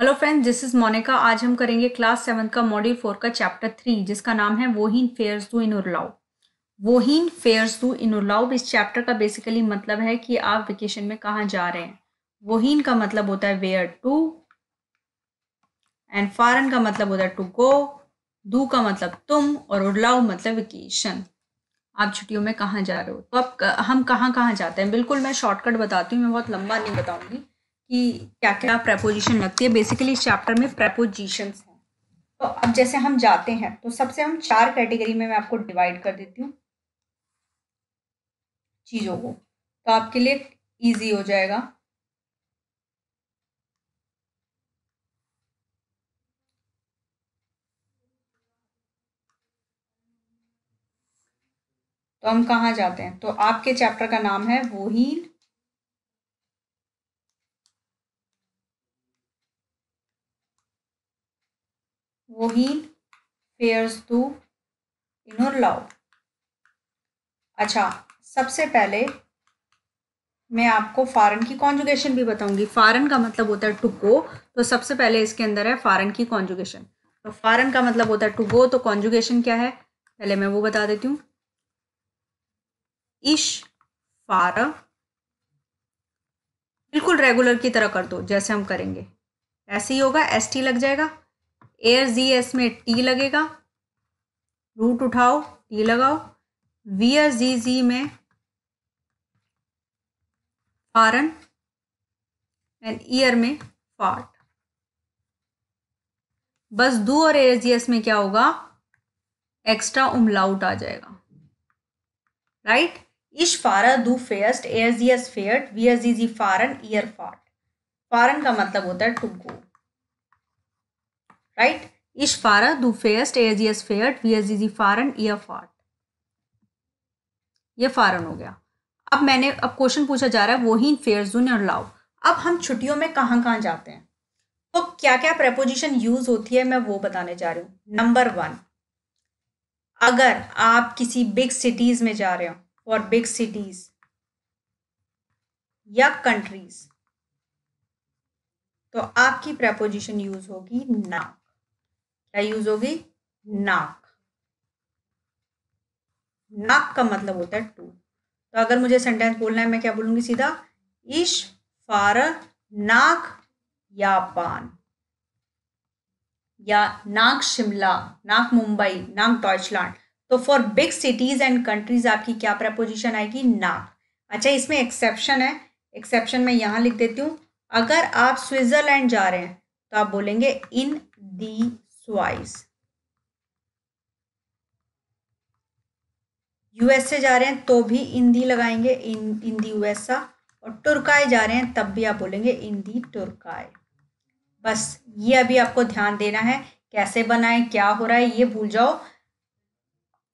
Hello friends this is Monika आज हम करेंगे क्लास सेवन का मॉड्यूल फोर का चैप्टर थ्री जिसका नाम है वोहिन फेयर्स टू इन उर्लाउ वोहीन फेयर्स टू इन उर्लाउ इस चैप्टर का बेसिकली मतलब है कि आप वेकेशन में कहाँ जा रहे हैं वोहिन का मतलब होता है वेयर टू एंड फारन का मतलब होता है टू गो दू का मतलब तुम और उर्लाउ मतलब वेकेशन आप छुट्टियों में कहाँ जा रहे हो तो आप हम कहाँ कहाँ जाते हैं बिल्कुल मैं शॉर्टकट बताती हूँ मैं बहुत लंबा नहीं बताऊंगी कि क्या क्या प्रपोजिशन लगती है बेसिकली इस चैप्टर में प्रपोजिशन हैं तो अब जैसे हम जाते हैं तो सबसे हम चार कैटेगरी में मैं आपको डिवाइड कर देती हूँ चीज़ों को तो आपके लिए इजी हो जाएगा तो हम कहाँ जाते हैं तो आपके चैप्टर का नाम है वोहीन कोहिन फेयर्स टू इनोर लाओ अच्छा सबसे पहले मैं आपको फ़ारन की कॉन्जुगेशन भी बताऊंगी फ़ारन का मतलब होता है टू गो तो सबसे पहले इसके अंदर है फ़ारन की कॉन्जुगेशन तो फ़ारन का मतलब होता है टू गो तो कॉन्जुगेशन क्या है पहले मैं वो बता देती हूँ इश फार बिल्कुल रेगुलर की तरह कर दो जैसे हम करेंगे ऐसे ही होगा एस टी लग जाएगा एयर जी एस में टी लगेगा रूट उठाओ टी लगाओ वीयर जी जी में फारन एंड ईयर में फार्ट बस दू और एयर जी एस में क्या होगा एक्स्ट्रा उमलाउट आ जाएगा राइट इश फारा दू फेस्ट एयर जी एस वी वीयर जी जी फारन ईयर फार्ट फारन का मतलब होता है to go right? ish fara du fast as he fared, we as easy Faran ear fart. ये फारन हो गया अब मैंने अब क्वेश्चन पूछा जा रहा है वो ही जून और लाओ अब हम छुट्टियों में कहाँ कहाँ जाते हैं तो क्या क्या प्रपोजिशन यूज होती है मैं वो बताने जा रही हूँ नंबर वन अगर आप किसी बिग सिटीज में जा रहे हो और बिग सिटीज या कंट्रीज तो आपकी प्रपोजिशन यूज होगी नाउ क्या यूज होगी नाक नाक का मतलब होता है टू तो अगर मुझे सेंटेंस बोलना है मैं क्या बोलूंगी सीधा इश फार नाक पान या नाक शिमला नाक मुंबई नाक डॉचलैंड तो for big cities and countries आपकी क्या प्रपोजिशन आएगी नाक अच्छा इसमें एक्सेप्शन है एक्सेप्शन मैं यहां लिख देती हूँ अगर आप स्विट्जरलैंड जा रहे हैं तो आप बोलेंगे इन दी स्वाइस यूएसए जा रहे हैं तो भी इंदी लगाएंगे इन इंदी और टुर्काय जा रहे हैं तब भी आप बोलेंगे इंदी टुर्काय बस ये अभी आपको ध्यान देना है कैसे बनाए क्या हो रहा है ये भूल जाओ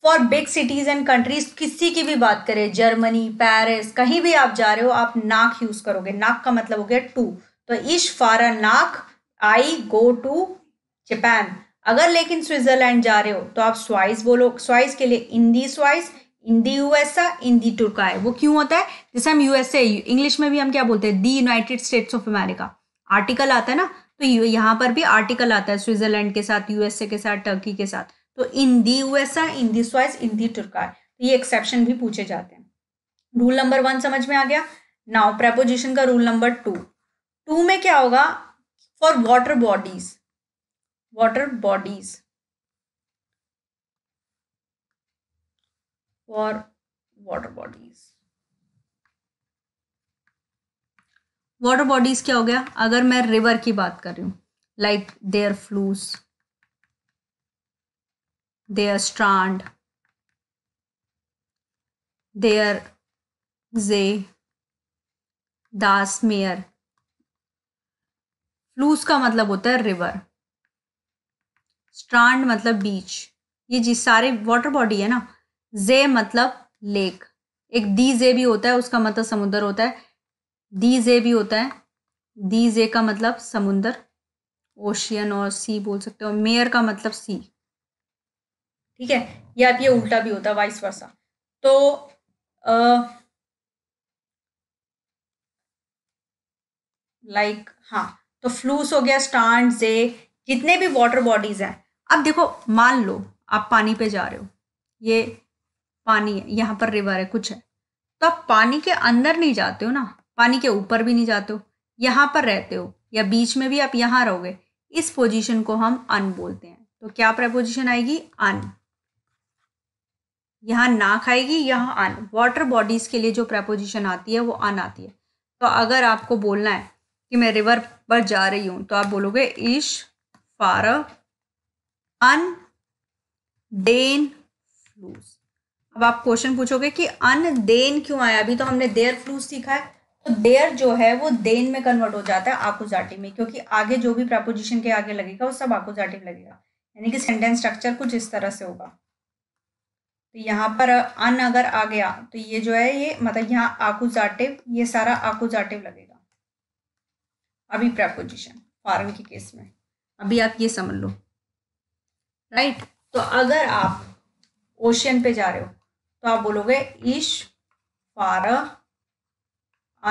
for big cities and countries किसी की भी बात करें जर्मनी पेरिस कहीं भी आप जा रहे हो आप नाक यूज करोगे नाक का मतलब हो गया टू तो इश फारा नाक आई गो टू जापान अगर लेकिन स्विट्जरलैंड जा रहे हो तो आप स्वाइस बोलो स्वाइस के लिए इंदी स्वाइस इंदी यूएसए इंदी टुर्काय वो क्यों होता है जैसे हम यूएसए इंग्लिश में भी हम क्या बोलते हैं the United States of America article आता है ना तो यहाँ पर भी आर्टिकल आता है स्विट्जरलैंड के साथ यूएसए के साथ टर्की के साथ तो इन दी यूएसए इन दी स्वाइस इन दी टुर्काय तो ये एक्सेप्शन भी पूछे जाते हैं रूल नंबर वन समझ में आ गया नाउ प्रपोजिशन का रूल नंबर टू टू में क्या होगा for water bodies water bodies for water bodies water bodies क्या हो गया अगर मैं रिवर की बात कर रही हूं लाइक देयर फ्लूस देयर स्ट्रांड देयर जे दास मेयर फ्लूस का मतलब होता है रिवर स्ट्रांड मतलब बीच ये जी सारे वाटर बॉडी है ना जे मतलब लेक एक दी जे भी होता है उसका मतलब समुद्र होता है दी जे भी होता है दी जे का मतलब समुद्र ओशियन और सी बोल सकते हो मेयर का मतलब सी ठीक है या ये उल्टा भी होता है वाइस वर्सा तो लाइक like, हाँ तो फ्लूस हो गया स्टांड जे जितने भी वाटर बॉडीज हैं अब देखो मान लो आप पानी पे जा रहे हो ये पानी है यहाँ पर रिवर है कुछ है तो आप पानी के अंदर नहीं जाते हो ना पानी के ऊपर भी नहीं जाते हो यहाँ पर रहते हो या बीच में भी आप यहाँ रहोगे इस पोजीशन को हम अन बोलते हैं तो क्या प्रपोजिशन आएगी अन यहाँ नाक आएगी यहाँ अन वाटर बॉडीज के लिए जो प्रपोजिशन आती है वो अन आती है तो अगर आपको बोलना है कि मैं रिवर पर जा रही हूँ तो आप बोलोगे ईश फार अनदेन फ्लूस अब आप क्वेश्चन पूछोगे कि अनदेन क्यों आया अभी तो हमने देयर फ्लूस सीखा है तो देयर जो है वो देन में कन्वर्ट हो जाता है आकुजाटिव में क्योंकि आगे जो भी प्रपोजिशन के आगे लगेगा वो सब आकुजाटिव लगेगा यानी कि सेंटेंस स्ट्रक्चर कुछ इस तरह से होगा तो यहाँ पर अन अगर आ गया तो ये जो है ये मतलब यहाँ आकुजाटिव ये सारा आकुजाटिव लगेगा अभी प्रपोजिशन फॉर्म के केस में अभी आप ये समझ लो राइट तो अगर आप ओशियन पे जा रहे हो तो आप बोलोगे ईश फार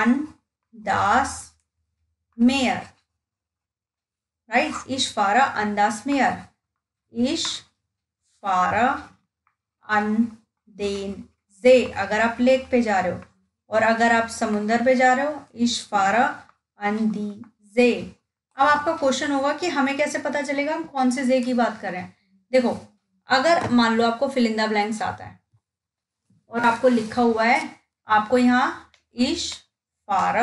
अन दास मेयर राइट इश फारा दास मेयर ईश फारा अन देन जे अगर आप लेक पे जा रहे हो और अगर आप समुंदर पे जा रहे हो ईश फार अन दी जे अब आपका क्वेश्चन होगा कि हमें कैसे पता चलेगा हम कौन से जे की बात कर रहे हैं देखो अगर मान लो आपको फिलिंदा ब्लैंक्स आता है और आपको लिखा हुआ है आपको यहाँ ईश फार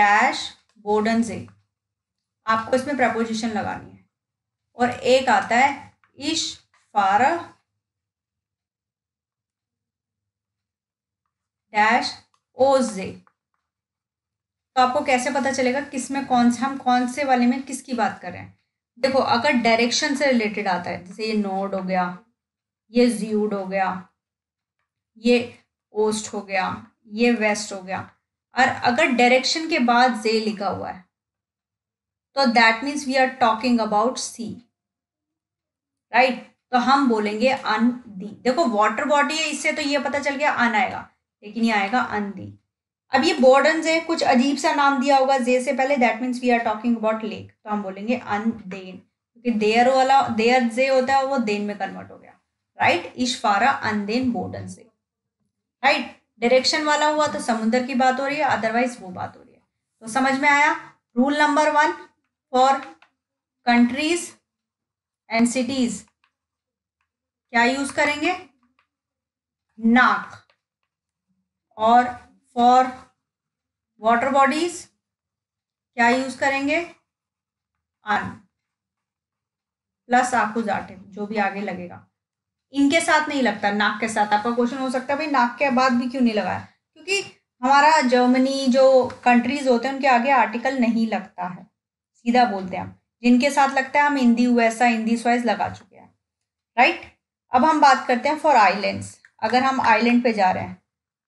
डैश बोर्डन से आपको इसमें प्रपोजिशन लगानी है और एक आता है ईश फार डैश ओ जे तो आपको कैसे पता चलेगा किस में कौन से हम कौन से वाले में किसकी बात कर रहे हैं देखो अगर डायरेक्शन से रिलेटेड आता है जैसे ये नोड हो गया ये ज्यूड हो गया ये ओस्ट हो गया ये वेस्ट हो गया और अगर डायरेक्शन के बाद जे लिखा हुआ है तो that means we are talking about sea right तो हम बोलेंगे अन दी देखो वाटर बॉडी है इससे तो ये पता चल गया अन आएगा लेकिन ये आएगा अन दी अब ये बॉर्डन जे कुछ अजीब सा नाम दिया होगा जे से पहले that means we are talking about lake तो हम बोलेंगे अनदेन क्योंकि देयर वाला देयर जे होता है वो देन में कन्वर्ट हो गया राइट इशफारा अनदेन बॉर्डन से राइट डायरेक्शन वाला हुआ तो समुद्र की बात हो रही है अदरवाइज वो बात हो रही है तो समझ में आया rule number one for countries and cities क्या यूज करेंगे नाक और फॉर वाटर बॉडीज क्या यूज करेंगे आर्न प्लस आखुजाटिम जो भी आगे लगेगा इनके साथ नहीं लगता नाक के साथ आपका क्वेश्चन हो सकता है भाई नाक के बाद भी क्यों नहीं लगाया क्योंकि हमारा जर्मनी जो कंट्रीज होते हैं उनके आगे आर्टिकल नहीं लगता है सीधा बोलते हैं हम जिनके साथ लगता है हम हिंदी वैसा हिंदी स्वाइज लगा चुके हैं राइट अब हम बात करते हैं फॉर आइलैंड्स अगर हम आइलैंड पे जा रहे हैं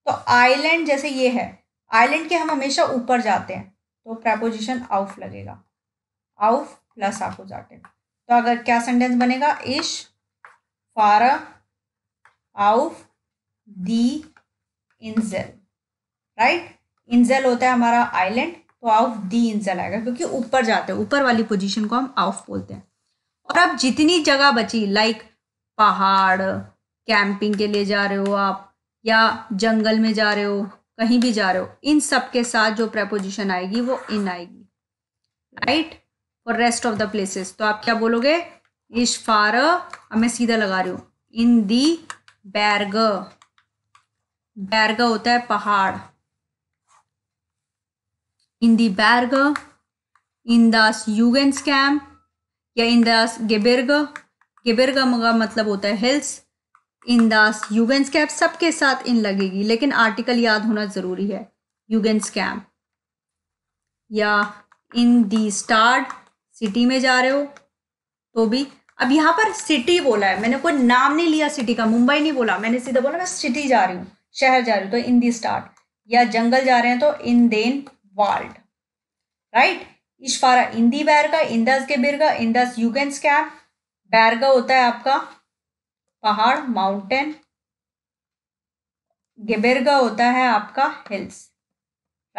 तो आइलैंड जैसे ये है आइलैंड के हम हमेशा ऊपर जाते हैं तो प्रपोजिशन आउफ लगेगा आउफ प्लस आफ हो जाते हैं तो अगर क्या सेंटेंस बनेगा इश फार आउफ दी इंजल राइट इंजल होता है हमारा आइलैंड तो ऑफ दी इंजल आएगा क्योंकि ऊपर जाते हैं ऊपर वाली पोजीशन को हम ऑफ बोलते हैं और अब जितनी जगह बची लाइक पहाड़ कैंपिंग के लिए जा रहे हो आप या जंगल में जा रहे हो कहीं भी जा रहे हो इन सब के साथ जो प्रपोजिशन आएगी वो इन आएगी राइट और रेस्ट ऑफ द प्लेसेस तो आप क्या बोलोगे इश फार अब मैं सीधा लगा रही हूँ इन दी बैरग बैरग होता है पहाड़ इन दी बैरग इन दास यूगेंस कैम्प या इन दास गेबेरग गेबेरग का मतलब होता है हिल्स दास यूगेंस कैप सबके साथ इन लगेगी लेकिन आर्टिकल याद होना जरूरी है यूगेंस कैम या इन दी स्टार्ड सिटी में जा रहे हो तो भी अब यहाँ पर सिटी बोला है मैंने कोई नाम नहीं लिया सिटी का मुंबई नहीं बोला मैंने सीधा बोला मैं सिटी जा रही हूँ शहर जा रही हूँ तो इन दी स्टार्ट या जंगल जा रहे हैं तो इन देन वर्ल्ड राइट इशफारा इंदी बैरगा इंदस के बिरगा इंदस यूगेन स्कैम बैरगा होता है आपका पहाड़ माउंटेन गेबेरगा होता है आपका हिल्स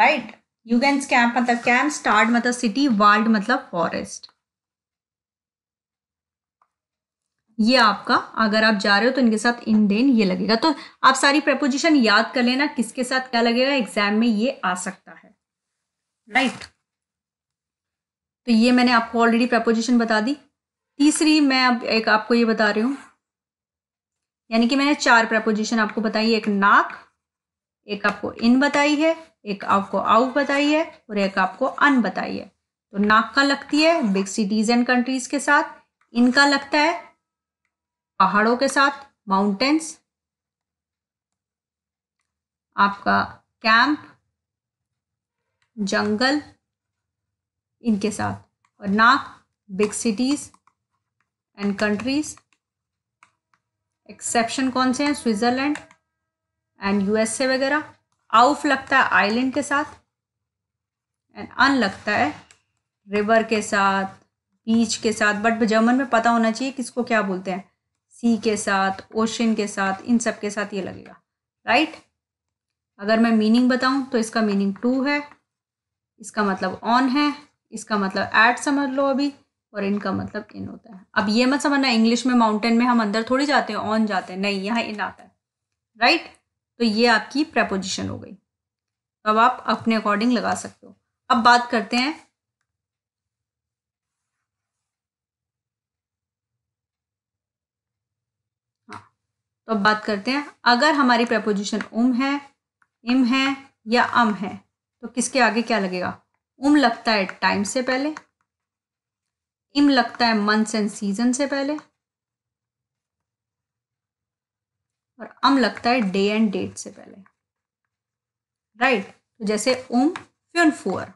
राइट यू कैन कैम्प मतलब कैम्प स्टार्ट मतलब सिटी वाल्ड मतलब फॉरेस्ट ये आपका अगर आप जा रहे हो तो इनके साथ इन देन ये लगेगा तो आप सारी प्रपोजिशन याद कर लेना किसके साथ क्या लगेगा एग्जाम में ये आ सकता है राइट right. तो ये मैंने आपको ऑलरेडी प्रपोजिशन बता दी तीसरी मैं अब एक आपको ये बता रही हूँ यानी कि मैंने चार प्रपोजिशन आपको बताई एक नाक एक आपको इन बताई है एक आपको आउट बताई है और एक आपको अन बताई है तो नाक का लगती है बिग सिटीज एंड कंट्रीज के साथ इनका लगता है पहाड़ों के साथ माउंटेन्स आपका कैंप जंगल इनके साथ और नाक big cities and countries exception कौन से हैं स्विट्ज़रलैंड एंड यूएसए वगैरह आउफ लगता है आइलैंड के साथ एंड अन लगता है रिवर के साथ बीच के साथ बट जर्मन में पता होना चाहिए किसको क्या बोलते हैं सी के साथ ओशन के साथ इन सब के साथ ये लगेगा राइट अगर मैं मीनिंग बताऊं तो इसका मीनिंग टू है इसका मतलब ऑन है इसका मतलब ऐड समझ लो अभी और इनका मतलब इन होता है अब ये मत समझना इंग्लिश में माउंटेन में हम अंदर थोड़ी जाते हैं ऑन जाते हैं नहीं यहाँ इन आता है राइट तो ये आपकी प्रपोजिशन हो गई तो अब आप अपने अकॉर्डिंग लगा सकते हो अब बात करते हैं हाँ। तो अब बात करते हैं अगर हमारी प्रपोजिशन उम um है इम है या अम है तो किसके आगे क्या लगेगा उम um लगता है टाइम से पहले इम लगता है मंथ्स एंड सीजन से पहले और अम लगता है डे एंड डेट से पहले राइट right? तो जैसे उम फ्यून फोर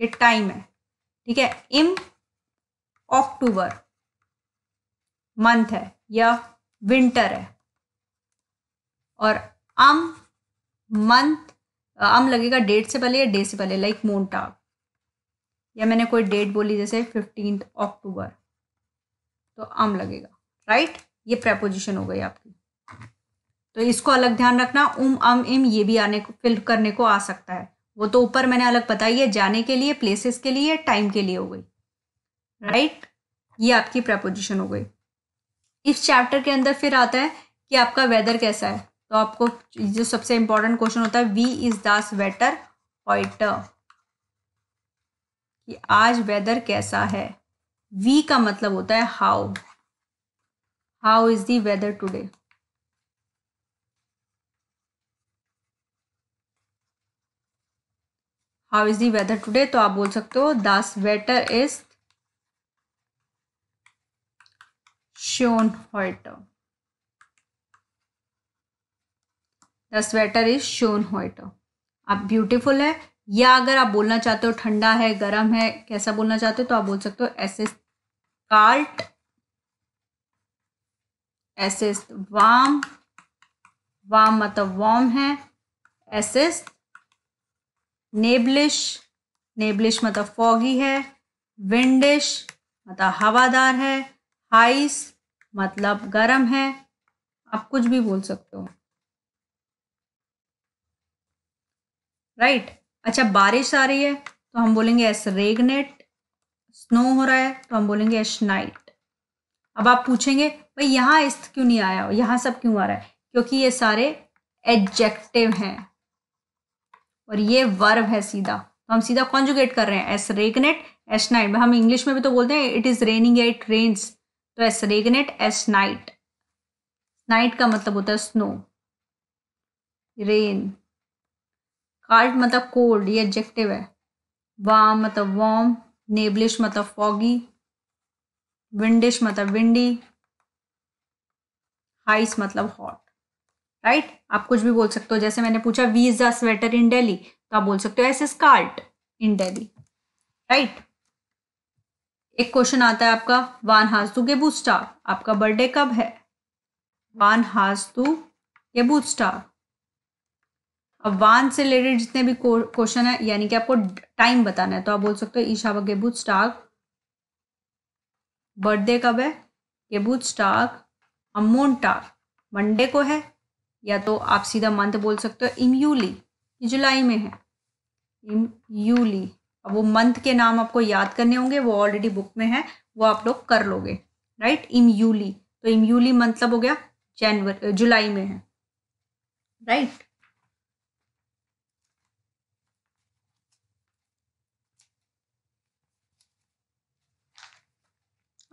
ये टाइम है ठीक है इम अक्टूबर मंथ है या विंटर है और अम मंथ अम लगेगा डेट से पहले या डे से पहले लाइक मोन्टाग या मैंने कोई डेट बोली जैसे फिफ्टीन अक्टूबर तो आम लगेगा राइट ये प्रेपोजिशन हो गई आपकी तो इसको अलग ध्यान रखना उम अम इम ये भी आने को फिल करने को आ सकता है वो तो ऊपर मैंने अलग बताई है जाने के लिए प्लेसेस के लिए टाइम के लिए हो गई राइट ये आपकी प्रेपोजिशन हो गई इस चैप्टर के अंदर फिर आता है कि आपका वेदर कैसा है तो आपको जो सबसे इंपॉर्टेंट क्वेश्चन होता है वी इज दास वेटर ऑइटर कि आज वेदर कैसा है वी का मतलब होता है how how is the weather today how is the weather today तो आप बोल सकते हो दास वेटर इज शोन हॉइटर द स्वेटर इज शोन हॉइटर अब ब्यूटीफुल है या अगर आप बोलना चाहते हो ठंडा है गर्म है कैसा बोलना चाहते हो तो आप बोल सकते हो ऐसे काल्ट एसिस्ट वाम वाम मतलब वॉम है एसिस्ट नेबलिश नेबलिश मतलब फॉगी है विंडिश मतलब हवादार है हाइस मतलब गर्म है आप कुछ भी बोल सकते हो राइट right? अच्छा बारिश आ रही है तो हम बोलेंगे एस रेगनेट स्नो हो रहा है तो हम बोलेंगे एस नाइट अब आप पूछेंगे भाई यहाँ इस्त क्यों नहीं आया यहाँ सब क्यों आ रहा है क्योंकि ये सारे एडजेक्टिव हैं और ये वर्व है सीधा तो हम सीधा कॉन्जुगेट कर रहे हैं एस रेगनेट एस नाइट हम इंग्लिश में भी तो बोलते हैं इट इज़ रेनिंग या इट रेन्स तो एस रेगनेट एस नाइट नाइट का मतलब होता है स्नो रेन कार्ड मतलब कोल्ड ये एडजेक्टिव है वाम मतलब वॉम नेबलिश मतलब फॉगी विंडिश मतलब विंडी हाइस मतलब हॉट राइट right? आप कुछ भी बोल सकते हो जैसे मैंने पूछा वी इज द स्वेटर इन डेली तो आप बोल सकते हो एस इज कार्ट इन डेली राइट एक क्वेश्चन आता है आपका वन हाज तू गेबू स्टार आपका बर्थडे कब है वन हाज तू गेबू स्टार अब वान से रिलेटेड जितने भी क्वेश्चन है यानी कि आपको टाइम बताना है तो आप बोल सकते हो ईशा गेबूत स्टाक बर्थडे कब है गेबूत स्टाक अमोन टाक मंडे को है या तो आप सीधा मंथ बोल सकते हो इमयूली जुलाई में है इमयूली अब वो मंथ के नाम आपको याद करने होंगे वो ऑलरेडी बुक में है वो आप लोग कर लोगे राइट इमयूली तो इमयूली मतलब हो गया जनवरी जुलाई में है राइट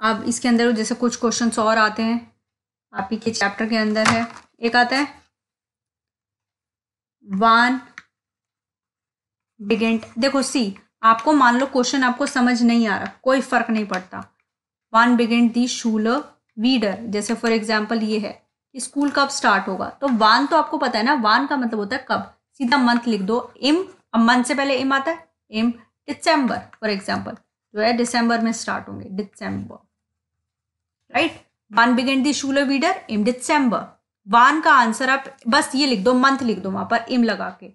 अब इसके अंदर जैसे कुछ क्वेश्चन और आते हैं आप ही के चैप्टर के अंदर है एक आता है वन बिगेंट देखो सी आपको मान लो क्वेश्चन आपको समझ नहीं आ रहा कोई फर्क नहीं पड़ता वन बिगेंट दी शूल वीडर जैसे फॉर एग्जाम्पल ये है स्कूल कब स्टार्ट होगा तो वन तो आपको पता है ना वन का मतलब होता है कब सीधा मंथ लिख दो इम अब मंथ से पहले इम आता है इम डिसम्बर फॉर एग्जाम्पल जो है दिसंबर में स्टार्ट होंगे डिसम्बर राइट वन बिगेन दी शूलर वीडर इन डिसम्बर वन का आंसर आप बस ये लिख दो मंथ लिख दो वहां पर इम लगा के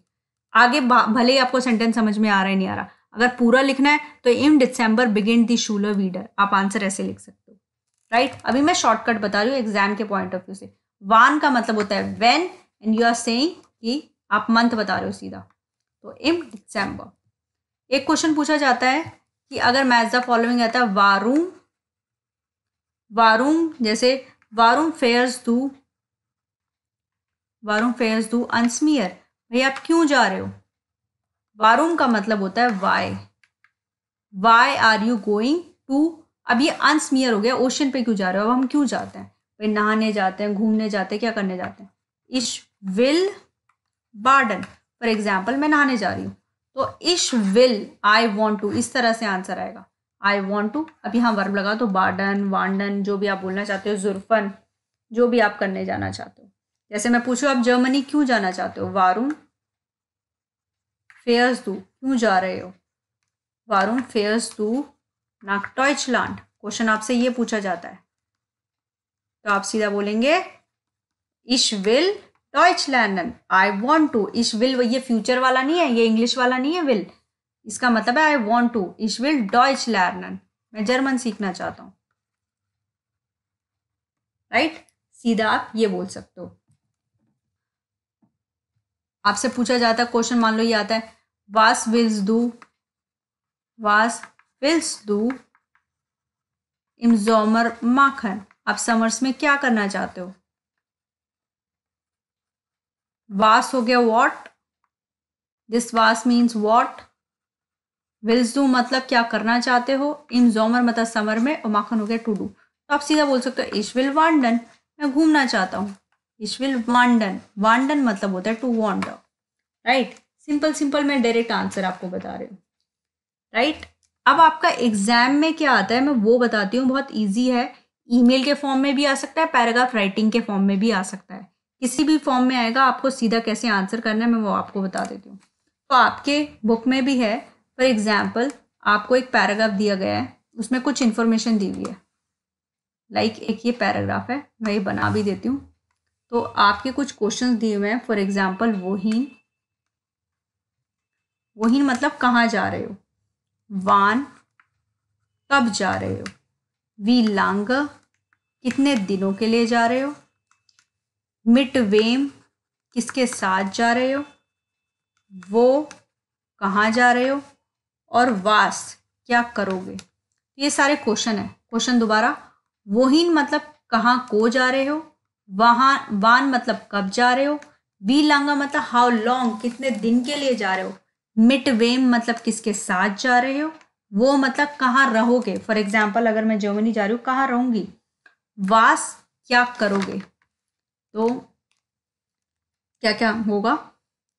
आगे भले ही आपको सेंटेंस समझ में आ रहा है नहीं आ रहा अगर पूरा लिखना है तो इम डिसम्बर बिगेन दी शूलर वीडर आप आंसर ऐसे लिख सकते हो राइट अभी मैं शॉर्टकट बता रही हूँ एग्जाम के पॉइंट ऑफ व्यू से वन का मतलब होता है when and you are saying आप मंथ बता रहे हो सीधा तो इम डिसम्बर एक क्वेश्चन पूछा जाता है कि अगर मैच द फॉलोइंग रहता है वारूम वारूम जैसे वारूम फेयर्स दू वारूम फेयर्स दू अंसमियर भाई आप क्यों जा रहे हो वारूम का मतलब होता है why why are you going to अब ये अनस्मियर हो गया ओशन पे क्यों जा रहे हो अब हम क्यों जाते हैं भाई नहाने जाते हैं घूमने जाते हैं क्या करने जाते हैं इश विल बार्डन फॉर एग्जाम्पल मैं नहाने जा रही हूँ तो इश विल आई वॉन्ट टू इस तरह से आंसर आएगा आई वॉन्ट टू अब यहाँ वर्ब लगा तो बार्डन वांडन जो भी आप बोलना चाहते हो जुर्फन जो भी आप करने जाना चाहते हो जैसे मैं पूछूँ आप जर्मनी क्यों जाना चाहते हो वारून फेयर्स दू क्यों जा रहे हो वारून फेयर्स दू नाक टॉयचलैंड क्वेश्चन आपसे ये पूछा जाता है तो आप सीधा बोलेंगे इश विल लैंडन आई वॉन्ट टू इश विल ये फ्यूचर वाला नहीं है ये इंग्लिश वाला नहीं है विल इसका मतलब है आई वॉन्ट टू इश विल डॉइच लर्नन मैं जर्मन सीखना चाहता हूँ राइट सीधा आप ये बोल सकते हो आपसे पूछा जाता है क्वेश्चन मान लो ये आता है वास विल्स डू वास विल्स डू इम जोमर माखन आप समर्स में क्या करना चाहते हो वास हो गया वॉट दिस वास मीन्स वॉट विल्स डू मतलब क्या करना चाहते हो इन जोमर मतलब समर में और माखन हो गया टू डू तो आप सीधा बोल सकते हो इश विल वांडन मैं घूमना चाहता हूँ इश विल वांडन वांडन मतलब होता है to wander right simple simple मैं डायरेक्ट आंसर आपको बता रही हूँ राइट right? अब आपका एग्जाम में क्या आता है मैं वो बताती हूँ बहुत ईजी है ईमेल के फॉर्म में भी आ सकता है पैराग्राफ राइटिंग के फॉर्म में भी आ सकता है किसी भी फॉर्म में आएगा आपको सीधा कैसे आंसर करना है मैं वो आपको बता देती हूँ तो आपके बुक में भी है फॉर एग्जाम्पल आपको एक पैराग्राफ दिया गया है उसमें कुछ इन्फॉर्मेशन दी हुई है लाइक like एक ये पैराग्राफ है मैं ये बना भी देती हूँ तो आपके कुछ क्वेश्चन दिए हुए हैं फॉर एग्जाम्पल वोहीन वोहीन मतलब कहाँ जा रहे हो वान कब जा रहे हो वी लांग कितने दिनों के लिए जा रहे हो मिट वेम किसके साथ जा रहे हो वो कहाँ जा रहे हो और वास क्या करोगे तो ये सारे क्वेश्चन है क्वेश्चन दोबारा वोहीन मतलब कहाँ को जा रहे हो वहाँ वान मतलब कब जा रहे हो वी लांगा मतलब हाउ लॉन्ग कितने दिन के लिए जा रहे हो मिट वेम मतलब किसके साथ जा रहे हो वो मतलब कहाँ रहोगे फॉर एग्जाम्पल अगर मैं जर्मनी जा रही हूँ कहाँ रहूंगी वास क्या करोगे तो क्या क्या होगा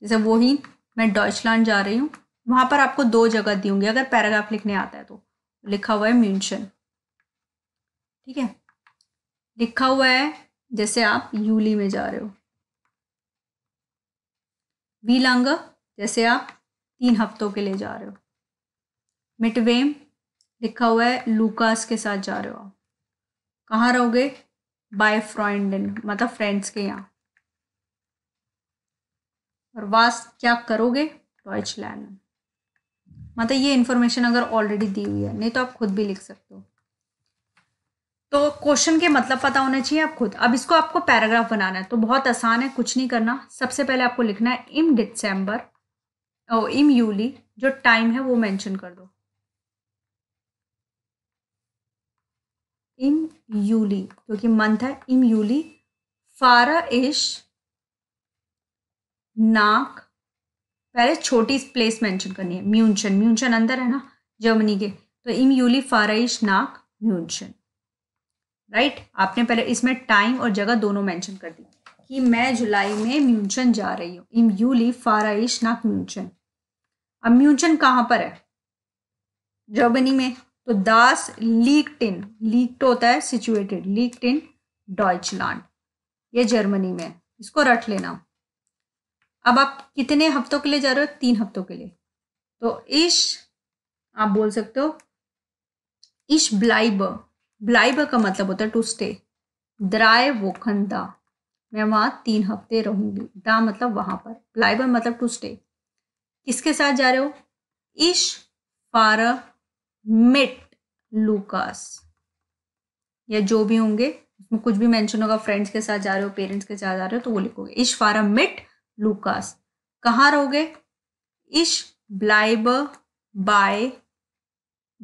जैसे वो ही मैं डॉचलैंड जा रही हूँ वहां पर आपको दो जगह दी होंगी अगर पैराग्राफ लिखने आता है तो लिखा हुआ है म्यूनशन ठीक है लिखा हुआ है जैसे आप यूली में जा रहे हो वी लंग जैसे आप तीन हफ्तों के लिए जा रहे हो मिटवेम लिखा हुआ है लूकास के साथ जा रहे हो आप कहाँ रहोगे बाय फ्रॉइंडन मतलब फ्रेंड्स के यहाँ और वास क्या करोगे डॉइचलैंड में मतलब ये इन्फॉर्मेशन अगर ऑलरेडी दी हुई है नहीं तो आप खुद भी लिख सकते हो तो क्वेश्चन के मतलब पता होना चाहिए आप खुद अब इसको आपको पैराग्राफ बनाना है तो बहुत आसान है कुछ नहीं करना सबसे पहले आपको लिखना है इम डिसम्बर और इम यूली जो टाइम है वो मैंशन कर दो इम यूली क्योंकि मंथ है इम यूली फारा इश नाक पहले छोटी प्लेस मेंशन करनी है म्यूनशन म्यूनशन अंदर है ना जर्मनी के तो इम यूली फाराइश नाक म्यूनशन राइट आपने पहले इसमें टाइम और जगह दोनों मेंशन कर दी कि मैं जुलाई में म्यूनशन जा रही हूँ इम यूली फाराइश नाक म्यूनशन अब म्यूनशन कहाँ पर है जर्मनी में तो दास इन लीक्ट होता है सिचुएटेड इन डॉइचलैंड ये जर्मनी में इसको रट लेना अब आप कितने हफ्तों के लिए जा रहे हो तीन हफ्तों के लिए तो इश आप बोल सकते हो इश ब्लाइब ब्लाइब का मतलब होता है टू स्टे द्राय वोखन दा मैं वहाँ तीन हफ्ते रहूंगी दा मतलब वहां पर ब्लाइब मतलब टू स्टे किसके साथ जा रहे हो इश फार मिट लूकास या जो भी होंगे उसमें कुछ भी मेंशन होगा फ्रेंड्स के साथ जा रहे हो पेरेंट्स के साथ जा रहे हो तो वो लिखोगे इश फार मिट लुकास कहाँ रहोगे इश ब्लाइब बाय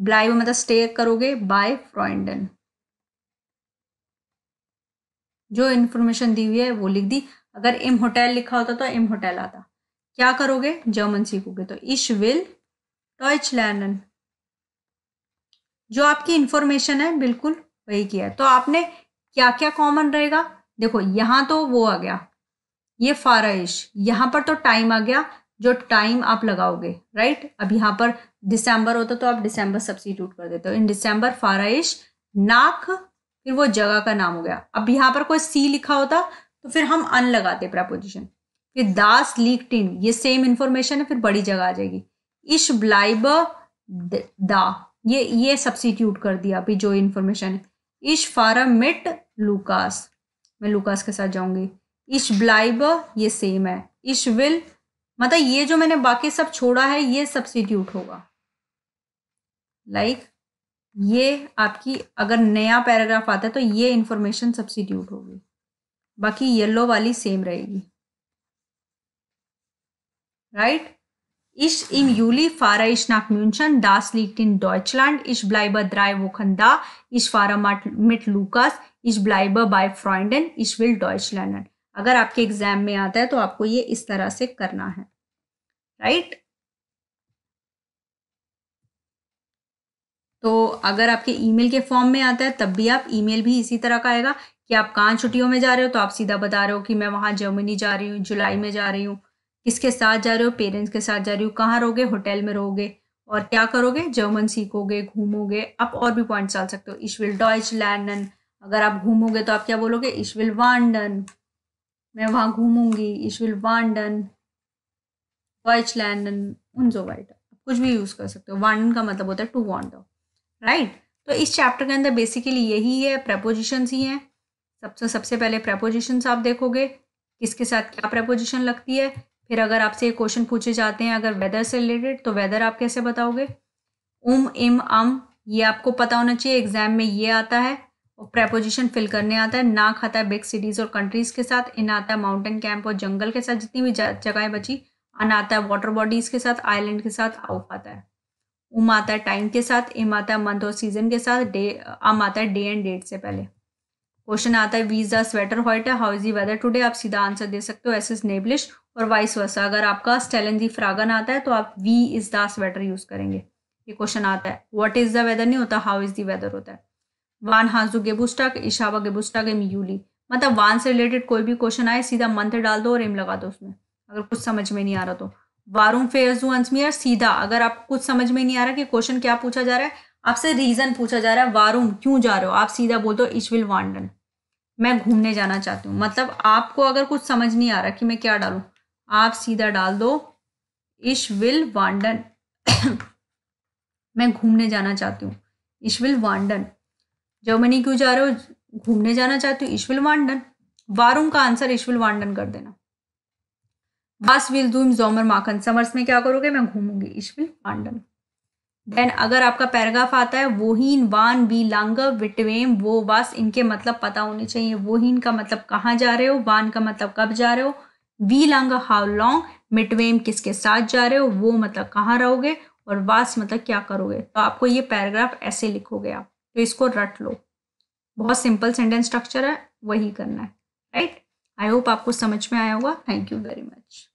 ब्लाइब मतलब स्टे करोगे बाय फ्रॉइंडन जो इन्फॉर्मेशन दी हुई है वो लिख दी अगर इम होटल लिखा होता तो इम होटल आता क्या करोगे जर्मन सीखोगे तो इश विल टॉयच लैनन जो आपकी इंफॉर्मेशन है बिल्कुल वही किया है तो आपने क्या क्या कॉमन रहेगा देखो यहां तो वो आ गया ये फाराइश यहाँ पर तो टाइम आ गया जो टाइम आप लगाओगे राइट अब यहाँ पर दिसंबर होता तो आप दिसंबर सब्सिट्यूट कर देते हो इन दिसंबर फाराइश नाक फिर वो जगह का नाम हो गया अब यहाँ पर कोई सी लिखा होता तो फिर हम अन लगाते प्रपोजिशन फिर दास लीक इन ये सेम इन्फॉर्मेशन है फिर बड़ी जगह आ जाएगी इश ब्लाइब दा ये ये सब्सिट्यूट कर दिया अभी जो इन्फॉर्मेशन है इश फारा मिट लुकास मैं लूकास के साथ जाऊंगी इश ब्लाइब ये सेम है इश विल मतलब ये जो मैंने बाकी सब छोड़ा है ये सब्सिट्यूट होगा लाइक like, ये आपकी अगर नया पैराग्राफ आता है तो ये इंफॉर्मेशन सब्सिट्यूट होगी बाकी येलो वाली सेम रहेगी राइट इश इन यूली फारा इश नाक म्यूनशन दास लिट इन डॉयचलैंड इश ब्लाइब द्राय वोखन दा इश फारा मिट लूकस इश ब्लाइब बाय फ्रॉइंडन इश विल डॉयचलैंड अगर आपके एग्जाम में आता है तो आपको ये इस तरह से करना है राइट तो अगर आपके ईमेल के फॉर्म में आता है तब भी आप ईमेल भी इसी तरह का आएगा कि आप कहाँ छुट्टियों में जा रहे हो तो आप सीधा बता रहे हो कि मैं वहां जर्मनी जा रही हूँ जुलाई में जा रही हूँ किसके साथ जा रहे हो पेरेंट्स के साथ जा रही हूँ कहाँ रहोगे होटल में रहोगे और क्या करोगे जर्मन सीखोगे घूमोगे आप और भी पॉइंट्स डाल सकते हो इश विल डॉइच लैंडन अगर आप घूमोगे तो आप क्या बोलोगे इश विल वांडन मैं वहाँ घूमूंगी इश विल वांडन वाइच लैंडन जो वाइट कुछ भी यूज़ कर सकते हो वांडन का मतलब होता है टू वॉन्ड राइट तो इस चैप्टर के अंदर बेसिकली यही है प्रपोजिशन ही हैं सबसे सबसे पहले प्रपोजिशन आप देखोगे किसके साथ क्या प्रपोजिशन लगती है फिर अगर आपसे ये क्वेश्चन पूछे जाते हैं अगर वेदर से रिलेटेड तो वेदर आप कैसे बताओगे उम इम अम ये आपको पता होना चाहिए एग्जाम में ये आता है प्रेपोजिशन फिल करने आता है ना खाता है बिग सिटीज और कंट्रीज के साथ इन आता है माउंटेन कैंप और जंगल के साथ जितनी भी जगहें बची अन आता है वाटर बॉडीज के साथ आइलैंड के साथ आउफ आता है उम आता है टाइम के साथ इम आता है मंथ और सीजन के साथ डे अम आता है डे एंड डेट से पहले क्वेश्चन आता है वीज द स्वेटर व्हाइट है how is the weather today आप सीधा आंसर दे सकते हो एस इज नेबलिश और वाइस वर्सा अगर आपका स्टेलन फ्रागन आता है तो आप वी इज द स्वेटर यूज करेंगे ये क्वेश्चन आता है व्हाट इज द वेदर नहीं होता हाउ इज द वेदर होता है वान हांसू गेबुस्टा इशावा गेबुस्टा गेम यूली मतलब वान से रिलेटेड कोई भी क्वेश्चन आए सीधा मंथ डाल दो और एम लगा दो उसमें अगर कुछ समझ में नहीं आ रहा तो वारूम फेजू अंसमियर सीधा अगर आप कुछ समझ में नहीं आ रहा कि क्वेश्चन क्या पूछा जा रहा है आपसे रीजन पूछा जा रहा है वारूम क्यों जा रहे हो आप सीधा बोल दो इच विल वांडन मैं घूमने जाना चाहती हूँ मतलब आपको अगर कुछ समझ नहीं आ रहा कि मैं क्या डालू आप सीधा डाल दो इश विल वांडन मैं घूमने जाना चाहती हूँ इश विल वांडन जर्मनी क्यों जा रहे हो घूमने जाना चाहते हो इश्विल वांडन वारूम का आंसर इश्विल वांडन कर देना वास विल डू जोमर माखन समर्स में क्या करोगे मैं घूमूंगी इश्विल वांडन देन अगर आपका पैराग्राफ आता है वोहीन वान बी लांग विटवेम वो वास इनके मतलब पता होने चाहिए वोहीन का मतलब कहाँ जा रहे हो वान का मतलब कब जा रहे हो वी लांग हाउ लॉन्ग मिटवेम किसके साथ जा रहे हो वो मतलब कहाँ रहोगे और वास मतलब क्या करोगे तो आपको ये पैराग्राफ ऐसे लिखोगे आप तो इसको रट लो बहुत सिंपल सेंटेंस स्ट्रक्चर है वही करना है राइट आई होप आपको समझ में आया होगा थैंक यू वेरी मच